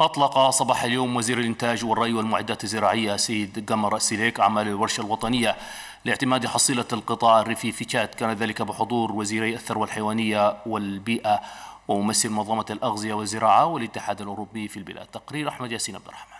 أطلق صباح اليوم وزير الإنتاج والري والمعدات الزراعية سيد قمر السليك أعمال الورشة الوطنية لاعتماد حصيلة القطاع الريفي في تشاد كان ذلك بحضور وزيري الثروة الحيوانية والبيئة وممثل منظمة الأغذية والزراعة والاتحاد الأوروبي في البلاد تقرير أحمد ياسين عبد الرحمن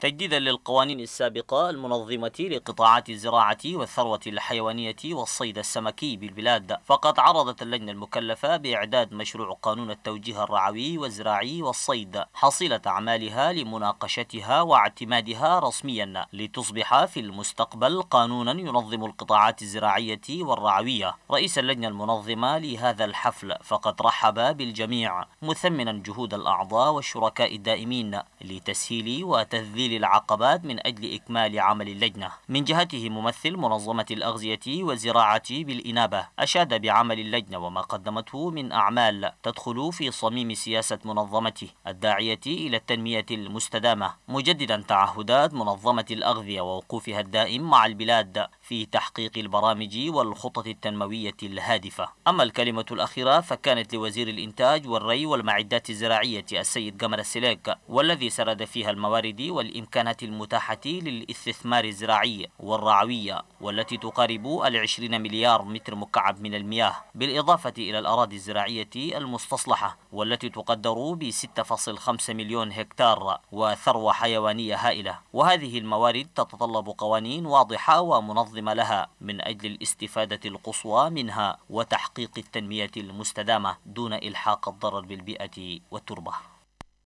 تجديدا للقوانين السابقة المنظمة لقطاعات الزراعة والثروة الحيوانية والصيد السمكي بالبلاد فقد عرضت اللجنة المكلفة بإعداد مشروع قانون التوجيه الرعوي والزراعي والصيد حصيلة أعمالها لمناقشتها واعتمادها رسميا لتصبح في المستقبل قانونا ينظم القطاعات الزراعية والرعوية رئيس اللجنة المنظمة لهذا الحفل فقد رحب بالجميع مثمنا جهود الأعضاء والشركاء الدائمين لتسهيل وتذليل تزيل العقبات من أجل إكمال عمل اللجنة من جهته ممثل منظمة الأغذية والزراعة بالإنابة أشاد بعمل اللجنة وما قدمته من أعمال تدخل في صميم سياسة منظمته الداعية إلى التنمية المستدامة مجددا تعهدات منظمة الأغذية ووقوفها الدائم مع البلاد في تحقيق البرامج والخطط التنموية الهادفة أما الكلمة الأخيرة فكانت لوزير الإنتاج والري والمعدات الزراعية السيد قمر السليك والذي سرد فيها الموارد والإمكانيات الإمكانات المتاحة للاستثمار الزراعي والرعوية والتي تقارب العشرين مليار متر مكعب من المياه بالإضافة إلى الأراضي الزراعية المستصلحة والتي تقدر ب 6.5 مليون هكتار وثروة حيوانية هائلة وهذه الموارد تتطلب قوانين واضحة ومنظمة لها من أجل الاستفادة القصوى منها وتحقيق التنمية المستدامة دون إلحاق الضرر بالبيئة والتربة